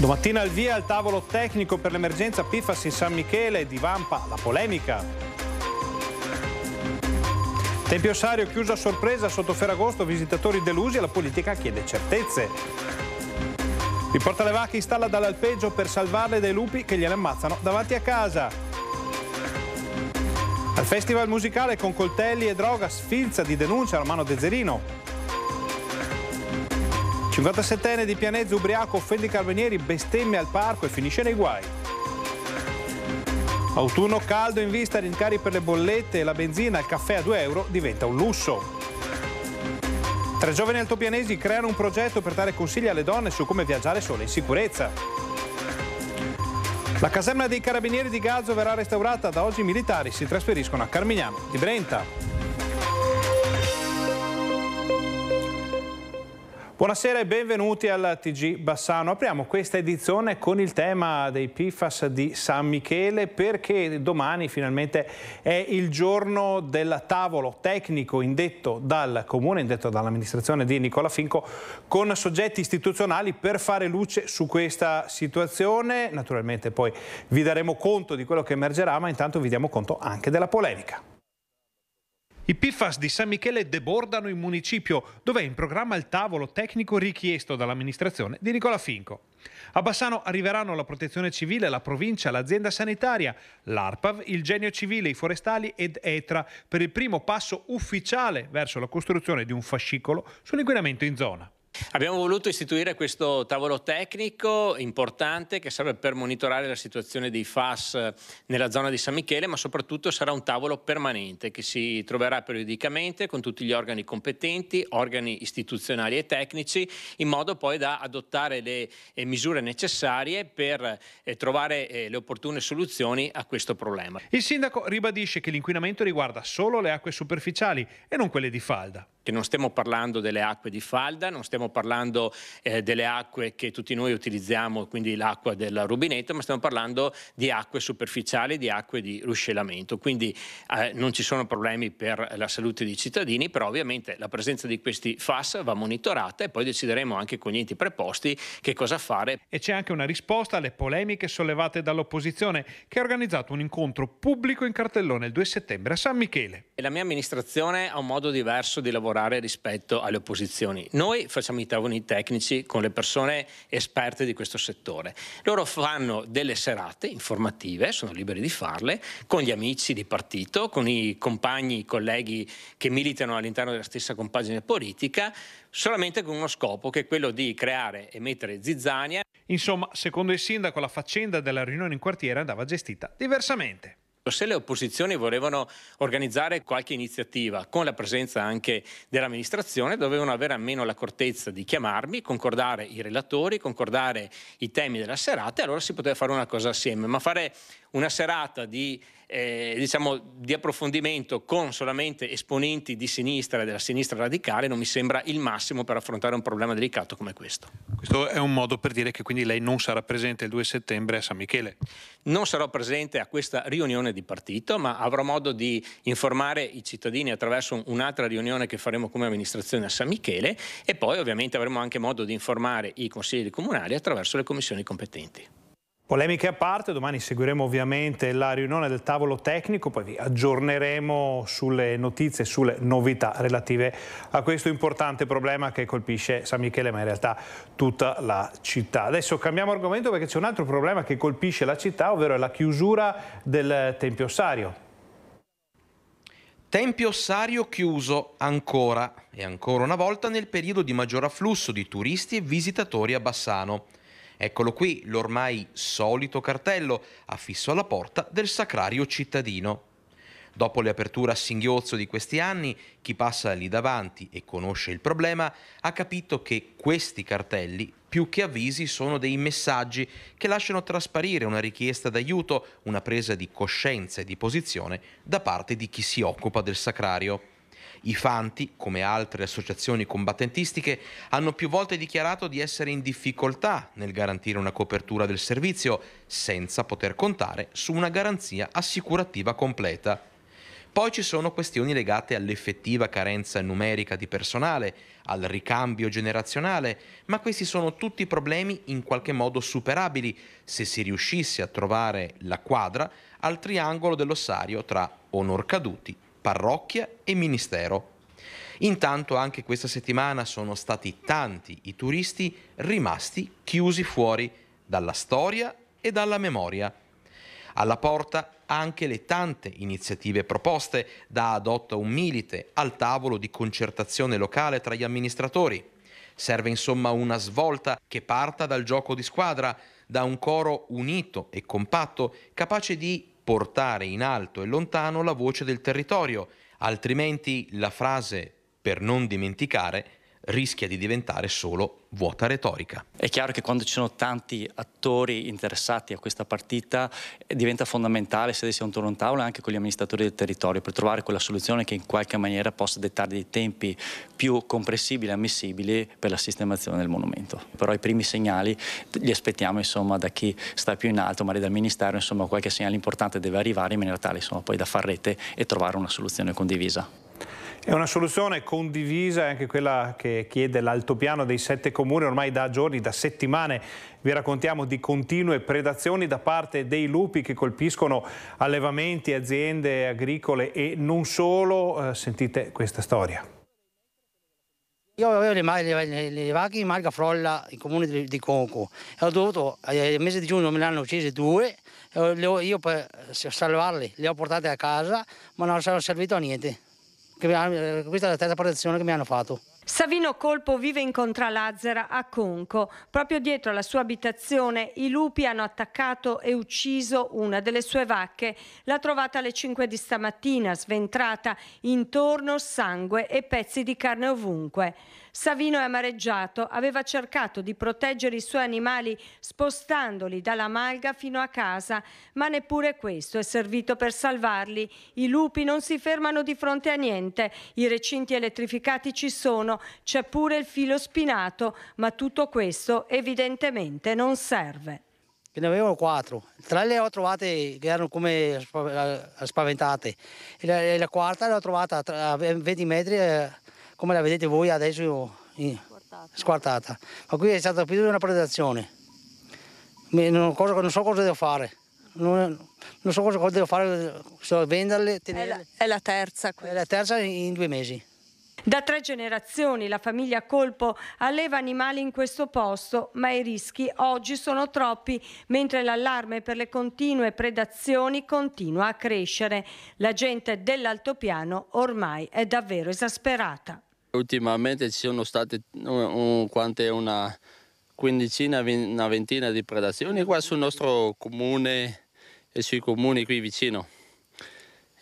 Domattina al via al tavolo tecnico per l'emergenza PFAS in San Michele divampa la polemica. Tempio Sario chiuso a sorpresa sotto Ferragosto, visitatori delusi e la politica chiede certezze. Riporta Il portalevacche installa dall'alpeggio per salvarle dai lupi che gliele ammazzano davanti a casa. Al festival musicale con coltelli e droga sfilza di denuncia alla mano De Zerino. 57enne di Pianezzo ubriaco offende i carabinieri, bestemmia al parco e finisce nei guai. Autunno caldo in vista, rincari per le bollette e la benzina, il caffè a 2 euro diventa un lusso. Tre giovani altopianesi creano un progetto per dare consigli alle donne su come viaggiare sole in sicurezza. La caserma dei carabinieri di Gazzo verrà restaurata, da oggi i militari si trasferiscono a Carmignano di Brenta. Buonasera e benvenuti al TG Bassano. Apriamo questa edizione con il tema dei PFAS di San Michele perché domani finalmente è il giorno del tavolo tecnico indetto dal Comune, indetto dall'amministrazione di Nicola Finco con soggetti istituzionali per fare luce su questa situazione. Naturalmente poi vi daremo conto di quello che emergerà ma intanto vi diamo conto anche della polemica. I PFAS di San Michele debordano in municipio, dove è in programma il tavolo tecnico richiesto dall'amministrazione di Nicola Finco. A Bassano arriveranno la protezione civile, la provincia, l'azienda sanitaria, l'ARPAV, il genio civile, i forestali ed ETRA per il primo passo ufficiale verso la costruzione di un fascicolo sull'inquinamento in zona. Abbiamo voluto istituire questo tavolo tecnico importante che serve per monitorare la situazione dei FAS nella zona di San Michele, ma soprattutto sarà un tavolo permanente che si troverà periodicamente con tutti gli organi competenti, organi istituzionali e tecnici, in modo poi da adottare le eh, misure necessarie per eh, trovare eh, le opportune soluzioni a questo problema. Il sindaco ribadisce che l'inquinamento riguarda solo le acque superficiali e non quelle di falda. Che non stiamo parlando delle acque di falda, non stiamo stiamo parlando eh, delle acque che tutti noi utilizziamo, quindi l'acqua del rubinetto, ma stiamo parlando di acque superficiali, di acque di ruscellamento. Quindi eh, non ci sono problemi per la salute dei cittadini, però ovviamente la presenza di questi FAS va monitorata e poi decideremo anche con gli enti preposti che cosa fare. E c'è anche una risposta alle polemiche sollevate dall'opposizione che ha organizzato un incontro pubblico in cartellone il 2 settembre a San Michele. la mia amministrazione ha un modo diverso di lavorare rispetto alle opposizioni. Noi facciamo facciamo i tavoli tecnici con le persone esperte di questo settore. Loro fanno delle serate informative, sono liberi di farle, con gli amici di partito, con i compagni, i colleghi che militano all'interno della stessa compagine politica, solamente con uno scopo che è quello di creare e mettere zizzania. Insomma, secondo il sindaco la faccenda della riunione in quartiere andava gestita diversamente. Se le opposizioni volevano organizzare qualche iniziativa con la presenza anche dell'amministrazione, dovevano avere almeno l'accortezza di chiamarmi, concordare i relatori, concordare i temi della serata e allora si poteva fare una cosa assieme. Ma fare una serata di, eh, diciamo, di approfondimento con solamente esponenti di sinistra e della sinistra radicale non mi sembra il massimo per affrontare un problema delicato come questo. Questo è un modo per dire che quindi lei non sarà presente il 2 settembre a San Michele. Non sarò presente a questa riunione di partito, ma avrò modo di informare i cittadini attraverso un'altra riunione che faremo come amministrazione a San Michele e poi ovviamente avremo anche modo di informare i consiglieri comunali attraverso le commissioni competenti. Polemiche a parte, domani seguiremo ovviamente la riunione del tavolo tecnico, poi vi aggiorneremo sulle notizie sulle novità relative a questo importante problema che colpisce San Michele, ma in realtà tutta la città. Adesso cambiamo argomento perché c'è un altro problema che colpisce la città, ovvero la chiusura del Tempio Ossario. Tempio Ossario chiuso ancora e ancora una volta nel periodo di maggior afflusso di turisti e visitatori a Bassano. Eccolo qui l'ormai solito cartello affisso alla porta del sacrario cittadino. Dopo le aperture a singhiozzo di questi anni, chi passa lì davanti e conosce il problema ha capito che questi cartelli, più che avvisi, sono dei messaggi che lasciano trasparire una richiesta d'aiuto, una presa di coscienza e di posizione da parte di chi si occupa del sacrario. I Fanti, come altre associazioni combattentistiche, hanno più volte dichiarato di essere in difficoltà nel garantire una copertura del servizio senza poter contare su una garanzia assicurativa completa. Poi ci sono questioni legate all'effettiva carenza numerica di personale, al ricambio generazionale, ma questi sono tutti problemi in qualche modo superabili se si riuscisse a trovare la quadra al triangolo dell'ossario tra onor caduti parrocchia e ministero. Intanto anche questa settimana sono stati tanti i turisti rimasti chiusi fuori dalla storia e dalla memoria. Alla porta anche le tante iniziative proposte da Adotta un Milite al tavolo di concertazione locale tra gli amministratori. Serve insomma una svolta che parta dal gioco di squadra, da un coro unito e compatto, capace di portare in alto e lontano la voce del territorio, altrimenti la frase per non dimenticare rischia di diventare solo vuota retorica. È chiaro che quando ci sono tanti attori interessati a questa partita eh, diventa fondamentale sedersi attorno a un tavolo anche con gli amministratori del territorio per trovare quella soluzione che in qualche maniera possa dettare dei tempi più comprensibili e ammissibili per la sistemazione del monumento. Però i primi segnali li aspettiamo insomma, da chi sta più in alto, magari dal Ministero, insomma qualche segnale importante deve arrivare in maniera tale insomma, poi da far rete e trovare una soluzione condivisa. È una soluzione condivisa, anche quella che chiede l'altopiano dei sette comuni ormai da giorni, da settimane. Vi raccontiamo di continue predazioni da parte dei lupi che colpiscono allevamenti, aziende agricole e non solo. Eh, sentite questa storia. Io avevo le, le, le vacche in Marga Frolla, in comune di, di Conco. E ho dovuto, nel eh, mese di giugno me ne hanno uccise due. Ho, io per salvarle le ho portate a casa, ma non sono servito a niente mi, eh, questa è la terza protezione che mi hanno fatto. Savino Colpo vive in Contralazzera a Conco. Proprio dietro alla sua abitazione i lupi hanno attaccato e ucciso una delle sue vacche. L'ha trovata alle 5 di stamattina, sventrata, intorno sangue e pezzi di carne ovunque. Savino è amareggiato, aveva cercato di proteggere i suoi animali spostandoli dalla malga fino a casa, ma neppure questo è servito per salvarli. I lupi non si fermano di fronte a niente, i recinti elettrificati ci sono, c'è pure il filo spinato, ma tutto questo evidentemente non serve. ne avevano quattro, tre le ho trovate che erano come eh, spaventate, la, la quarta l'ho trovata a 20 metri eh, come la vedete voi adesso squartata. squartata. Ma qui è stata più di una predazione. Non, cosa, non so cosa devo fare. Non, non, so cosa devo fare, se venderle, tenerle. È la, è la terza. Questa. È la terza in due mesi. Da tre generazioni la famiglia Colpo alleva animali in questo posto, ma i rischi oggi sono troppi, mentre l'allarme per le continue predazioni continua a crescere. La gente dell'altopiano ormai è davvero esasperata. Ultimamente ci sono state un, un, una quindicina, una ventina di predazioni qua sul nostro comune e sui comuni qui vicino.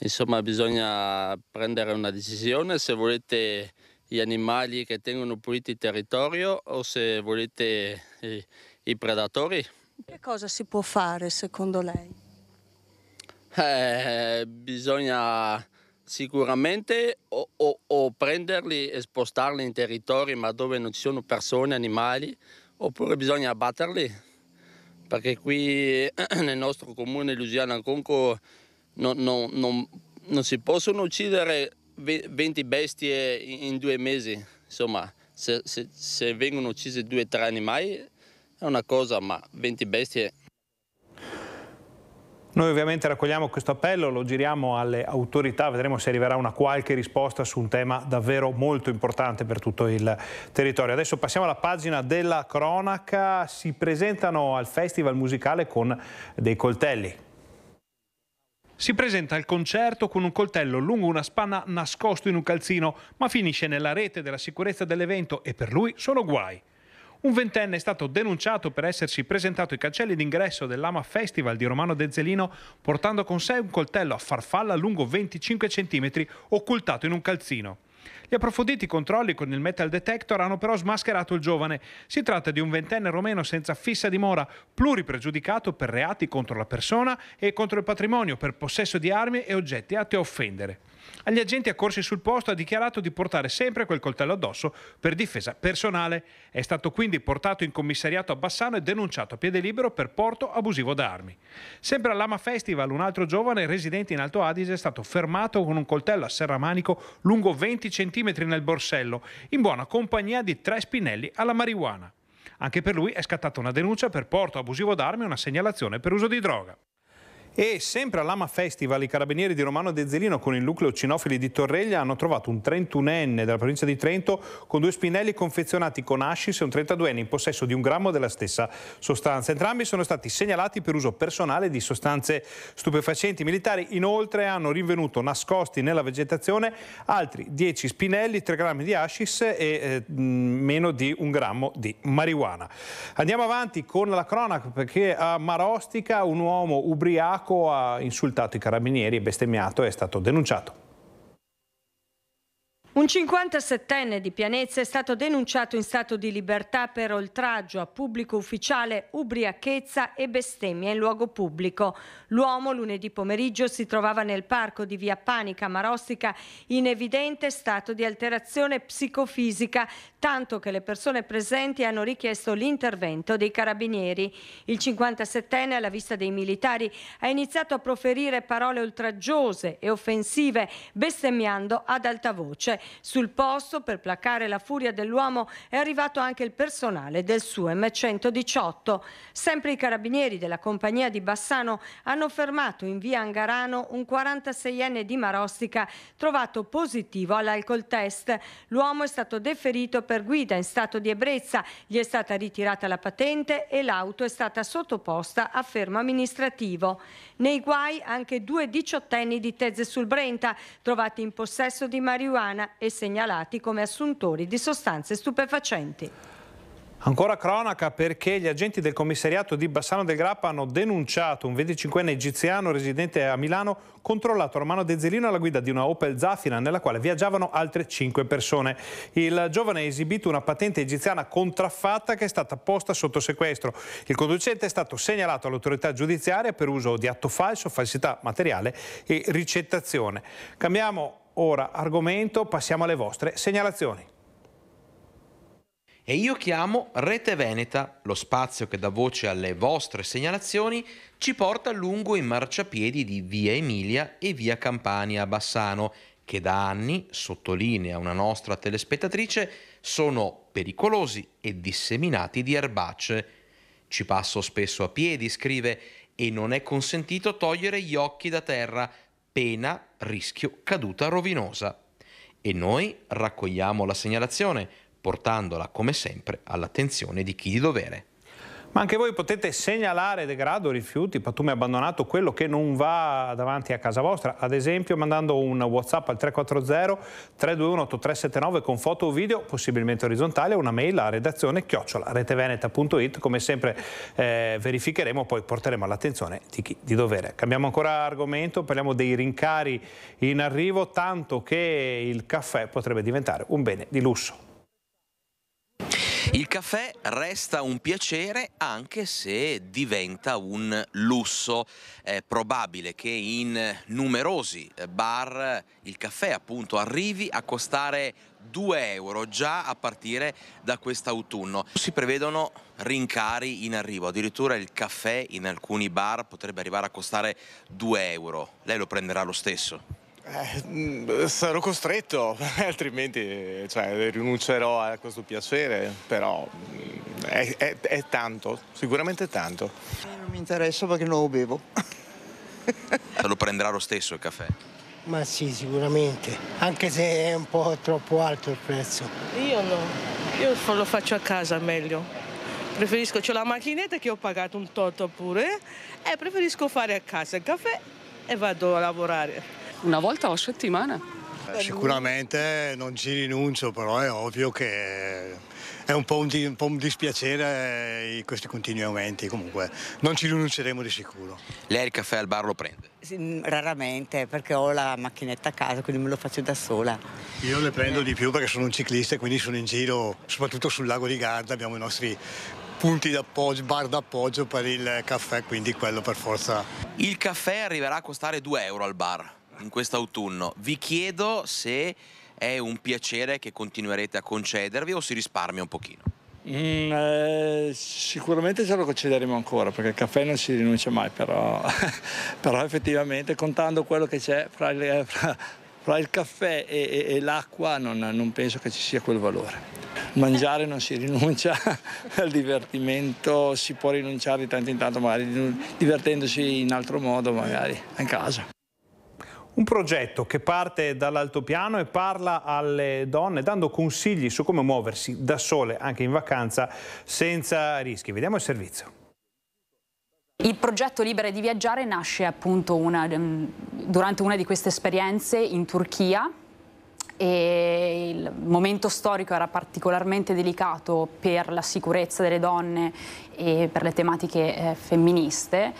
Insomma bisogna prendere una decisione se volete gli animali che tengono pulito il territorio o se volete i, i predatori. Che cosa si può fare secondo lei? Eh, bisogna sicuramente o, o, o, prenderli e spostarli in territori ma dove non ci sono persone, animali, oppure bisogna abbatterli. Perché qui nel nostro comune Lusiana Anconco non, non, non, non, si possono uccidere 20 bestie in, due mesi. Insomma, se, se, se vengono uccisi due o tre animali è una cosa, ma 20 bestie noi ovviamente raccogliamo questo appello, lo giriamo alle autorità, vedremo se arriverà una qualche risposta su un tema davvero molto importante per tutto il territorio. Adesso passiamo alla pagina della cronaca, si presentano al festival musicale con dei coltelli. Si presenta al concerto con un coltello lungo una spanna nascosto in un calzino, ma finisce nella rete della sicurezza dell'evento e per lui sono guai. Un ventenne è stato denunciato per essersi presentato ai cancelli d'ingresso dell'Ama Festival di Romano Dezzelino portando con sé un coltello a farfalla lungo 25 cm occultato in un calzino. Gli approfonditi controlli con il metal detector hanno però smascherato il giovane. Si tratta di un ventenne romeno senza fissa dimora, pluripregiudicato per reati contro la persona e contro il patrimonio, per possesso di armi e oggetti atti a offendere. Agli agenti accorsi sul posto ha dichiarato di portare sempre quel coltello addosso per difesa personale. È stato quindi portato in commissariato a Bassano e denunciato a piede libero per porto abusivo d'armi. Sempre all'Ama Festival un altro giovane residente in Alto Adige è stato fermato con un coltello a serramanico lungo 20 cm nel borsello, in buona compagnia di tre spinelli alla marijuana. Anche per lui è scattata una denuncia per porto abusivo d'armi e una segnalazione per uso di droga. E sempre all'Ama Festival i carabinieri di Romano De Dezzelino con il nucleo cinofili di Torreglia hanno trovato un 31enne della provincia di Trento con due spinelli confezionati con hashish e un 32enne in possesso di un grammo della stessa sostanza. Entrambi sono stati segnalati per uso personale di sostanze stupefacenti. I militari inoltre hanno rinvenuto nascosti nella vegetazione altri 10 spinelli, 3 grammi di hashish e eh, meno di un grammo di marijuana. Andiamo avanti con la cronaca perché a Marostica un uomo ubriaco Polacco ha insultato i carabinieri e bestemmiato e è stato denunciato. Un 57enne di Pianezza è stato denunciato in stato di libertà per oltraggio a pubblico ufficiale, ubriachezza e bestemmia in luogo pubblico. L'uomo lunedì pomeriggio si trovava nel parco di via Panica Marostica in evidente stato di alterazione psicofisica, tanto che le persone presenti hanno richiesto l'intervento dei carabinieri. Il 57enne, alla vista dei militari, ha iniziato a proferire parole oltraggiose e offensive, bestemmiando ad alta voce. Sul posto, per placare la furia dell'uomo, è arrivato anche il personale del SUEM 118. Sempre i carabinieri della compagnia di Bassano hanno fermato in via Angarano un 46enne di Marostica trovato positivo all'alcol test. L'uomo è stato deferito per guida in stato di ebbrezza, gli è stata ritirata la patente e l'auto è stata sottoposta a fermo amministrativo. Nei guai anche due diciottenni di Teze sul Brenta, trovati in possesso di marijuana, e segnalati come assuntori di sostanze stupefacenti. Ancora cronaca perché gli agenti del commissariato di Bassano del Grappa hanno denunciato un 25enne egiziano residente a Milano controllato a Romano De Zelino alla guida di una Opel Zafina nella quale viaggiavano altre 5 persone. Il giovane ha esibito una patente egiziana contraffatta che è stata posta sotto sequestro. Il conducente è stato segnalato all'autorità giudiziaria per uso di atto falso, falsità materiale e ricettazione. Cambiamo ora argomento, passiamo alle vostre segnalazioni. E io chiamo Rete Veneta, lo spazio che dà voce alle vostre segnalazioni, ci porta lungo i marciapiedi di Via Emilia e Via Campania a Bassano, che da anni, sottolinea una nostra telespettatrice, sono pericolosi e disseminati di erbacce. Ci passo spesso a piedi, scrive, e non è consentito togliere gli occhi da terra pena, rischio, caduta rovinosa. E noi raccogliamo la segnalazione, portandola come sempre all'attenzione di chi di dovere ma anche voi potete segnalare degrado, rifiuti, pattume abbandonato, quello che non va davanti a casa vostra, ad esempio mandando un Whatsapp al 340 321 8379 con foto o video, possibilmente orizzontale, una mail a redazione chiocciolareteveneta.it. come sempre eh, verificheremo, poi porteremo all'attenzione di chi di dovere. Cambiamo ancora argomento, parliamo dei rincari in arrivo, tanto che il caffè potrebbe diventare un bene di lusso. Il caffè resta un piacere anche se diventa un lusso. È probabile che in numerosi eh, bar il caffè appunto arrivi a costare 2 euro già a partire da quest'autunno. Si prevedono rincari in arrivo, addirittura il caffè in alcuni bar potrebbe arrivare a costare 2 euro. Lei lo prenderà lo stesso? Eh, mm, sarò costretto, altrimenti cioè, rinuncerò a questo piacere, però mm, è, è, è tanto, sicuramente tanto. Eh, non mi interessa perché non lo bevo. Lo prenderà lo stesso il caffè? Ma sì, sicuramente, anche se è un po' troppo alto il prezzo. Io no, io lo faccio a casa meglio. Preferisco, ho la macchinetta che ho pagato un tot pure, e eh, preferisco fare a casa il caffè e vado a lavorare una volta a settimana. Eh, sicuramente non ci rinuncio, però è ovvio che è un po' un, di, un, po un dispiacere eh, questi continui aumenti, comunque non ci rinunceremo di sicuro. Lei il caffè al bar lo prende? Sì, mm, raramente, perché ho la macchinetta a casa, quindi me lo faccio da sola. Io le prendo eh. di più perché sono un ciclista e quindi sono in giro, soprattutto sul lago di Garda, abbiamo i nostri punti d'appoggio, bar d'appoggio per il caffè, quindi quello per forza. Il caffè arriverà a costare 2 euro al bar in quest'autunno. Vi chiedo se è un piacere che continuerete a concedervi o si risparmia un pochino. Mm, eh, sicuramente ce lo concederemo ancora perché il caffè non si rinuncia mai, però, però effettivamente contando quello che c'è fra il, eh, fra, fra il caffè e, e, e l'acqua non, non penso che ci sia quel valore. Mangiare non si rinuncia, al divertimento si può rinunciare di tanto in tanto, magari divertendosi in altro modo, magari a casa. Un progetto che parte dall'altopiano e parla alle donne dando consigli su come muoversi da sole anche in vacanza senza rischi. Vediamo il servizio. Il progetto Libere di Viaggiare nasce appunto una, mm, durante una di queste esperienze in Turchia e il momento storico era particolarmente delicato per la sicurezza delle donne e per le tematiche eh, femministe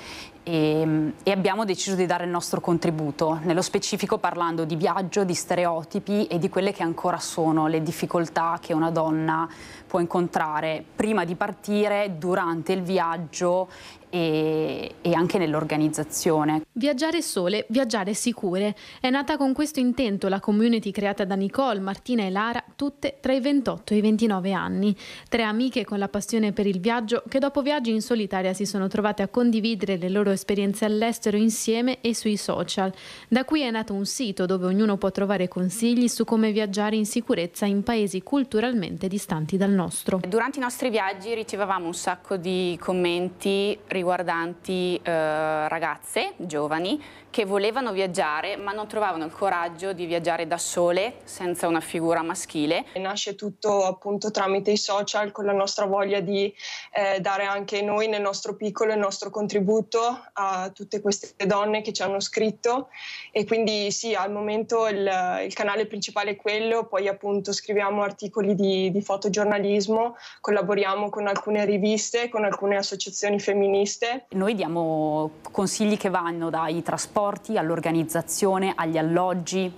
e, ehm, e, abbiamo deciso di dare il nostro contributo, nello specifico parlando di viaggio, di stereotipi e di quelle che ancora sono le difficoltà che una donna può incontrare prima di partire, durante il viaggio e, e anche nell'organizzazione. Viaggiare sole, viaggiare sicure. È nata con questo intento la community creata da Nicole, Martina e Lara, tutte tra i 28 e i 29 anni. Tre amiche con la passione per il viaggio che dopo viaggi in solitaria si sono trovate a condividere le loro esperienze all'estero insieme e sui social. Da qui è nato un sito dove ognuno può trovare consigli su come viaggiare in sicurezza in paesi culturalmente distanti dal nostro. Durante i nostri viaggi ricevavamo un sacco di commenti riguardanti eh, ragazze giovani che volevano viaggiare ma non trovavano il coraggio di viaggiare da sole senza una figura maschile. Nasce tutto appunto tramite i social con la nostra voglia di eh, dare anche noi nel nostro piccolo il nostro contributo a tutte queste donne che ci hanno scritto e quindi sì al momento il, il canale principale è quello, poi appunto scriviamo articoli di, di fotogiornalismo, collaboriamo con alcune riviste, con alcune associazioni femministe. Noi diamo consigli che vanno dai trasporti trasporti, all'organizzazione, agli alloggi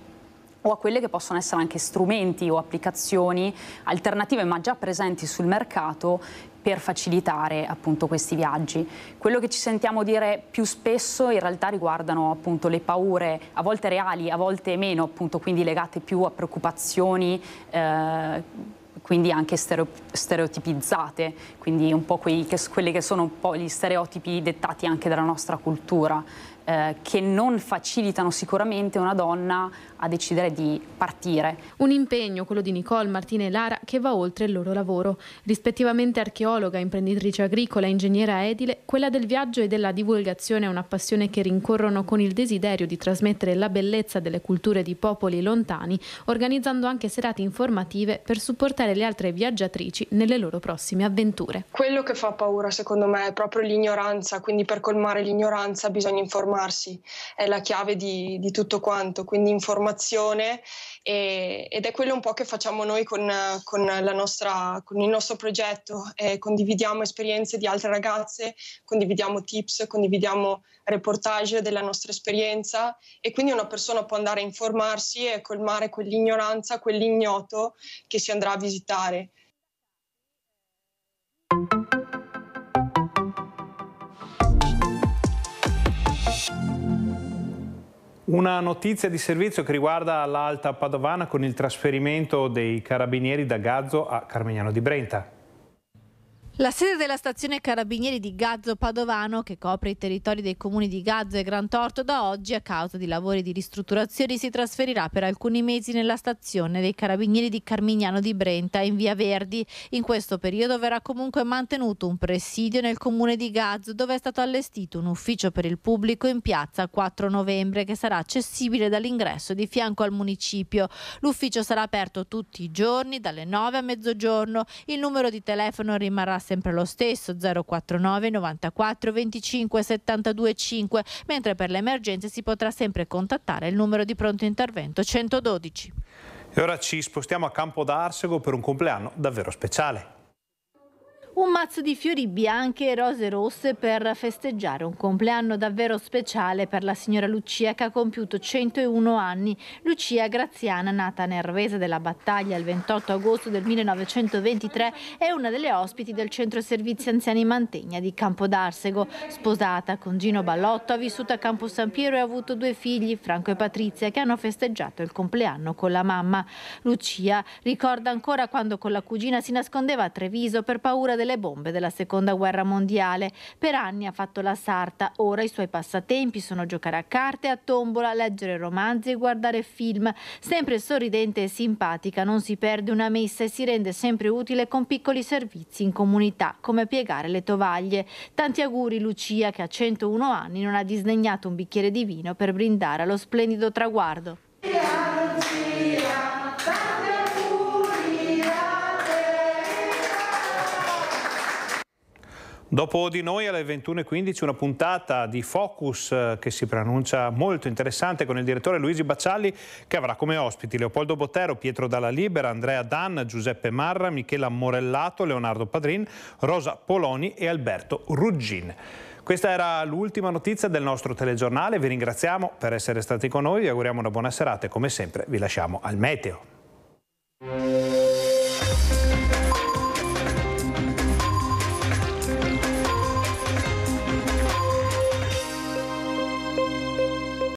o a quelle che possono essere anche strumenti o applicazioni alternative ma già presenti sul mercato per facilitare appunto questi viaggi. Quello che ci sentiamo dire più spesso in realtà riguardano appunto le paure, a volte reali, a volte meno, appunto quindi legate più a preoccupazioni eh, quindi anche stereotipizzate, quindi un po' che, quelli che sono un po' gli stereotipi dettati anche dalla nostra cultura. Eh, che non facilitano sicuramente una donna a decidere di partire. Un impegno, quello di Nicole, Martina e Lara, che va oltre il loro lavoro. Rispettivamente archeologa, imprenditrice agricola, ingegnera edile, quella del viaggio e della divulgazione è una passione che rincorrono con il desiderio di trasmettere la bellezza delle culture di popoli lontani, organizzando anche serate informative per supportare le altre viaggiatrici nelle loro prossime avventure. Quello che fa paura, secondo me, è proprio l'ignoranza, quindi per colmare l'ignoranza bisogna informare informarsi, è la chiave di, di tutto quanto, quindi informazione e, ed è quello un po' che facciamo noi con, con, nostra, con il nostro progetto, eh, condividiamo esperienze di altre ragazze, condividiamo tips, condividiamo reportage della nostra esperienza e quindi una persona può andare a informarsi e colmare quell'ignoranza, quell'ignoto che si andrà a visitare. Una notizia di servizio che riguarda l'Alta Padovana con il trasferimento dei carabinieri da Gazzo a Carmignano di Brenta. La sede della stazione Carabinieri di Gazzo Padovano, che copre i territori dei comuni di Gazzo e Gran Torto, da oggi a causa di lavori di ristrutturazione si trasferirà per alcuni mesi nella stazione dei Carabinieri di Carmignano di Brenta in Via Verdi. In questo periodo verrà comunque mantenuto un presidio nel comune di Gazzo dove è stato allestito un ufficio per il pubblico in piazza 4 novembre che sarà accessibile dall'ingresso di fianco al municipio. L'ufficio sarà aperto tutti i giorni dalle 9 a mezzogiorno. Il numero di telefono rimarrà sempre lo stesso 049 94 25 72 5, mentre per le emergenze si potrà sempre contattare il numero di pronto intervento 112. E ora ci spostiamo a Campo d'Arsego per un compleanno davvero speciale. Un mazzo di fiori bianchi e rose rosse per festeggiare un compleanno davvero speciale per la signora Lucia che ha compiuto 101 anni. Lucia Graziana, nata nervesa della battaglia il 28 agosto del 1923, è una delle ospiti del centro servizi anziani Mantegna di Campo d'Arsego. Sposata con Gino Ballotto, ha vissuto a Campo San Piero e ha avuto due figli, Franco e Patrizia, che hanno festeggiato il compleanno con la mamma. Lucia ricorda ancora quando con la cugina si nascondeva a Treviso per paura del delle bombe della Seconda Guerra Mondiale. Per anni ha fatto la sarta, ora i suoi passatempi sono giocare a carte, a tombola, leggere romanzi e guardare film. Sempre sorridente e simpatica, non si perde una messa e si rende sempre utile con piccoli servizi in comunità, come piegare le tovaglie. Tanti auguri Lucia che a 101 anni non ha disdegnato un bicchiere di vino per brindare allo splendido traguardo. Dopo di noi alle 21.15 una puntata di Focus eh, che si preannuncia molto interessante con il direttore Luigi Baccialli che avrà come ospiti Leopoldo Bottero, Pietro Dalla Libera, Andrea Dan, Giuseppe Marra, Michela Morellato, Leonardo Padrin, Rosa Poloni e Alberto Ruggin. Questa era l'ultima notizia del nostro telegiornale, vi ringraziamo per essere stati con noi, vi auguriamo una buona serata e come sempre vi lasciamo al meteo.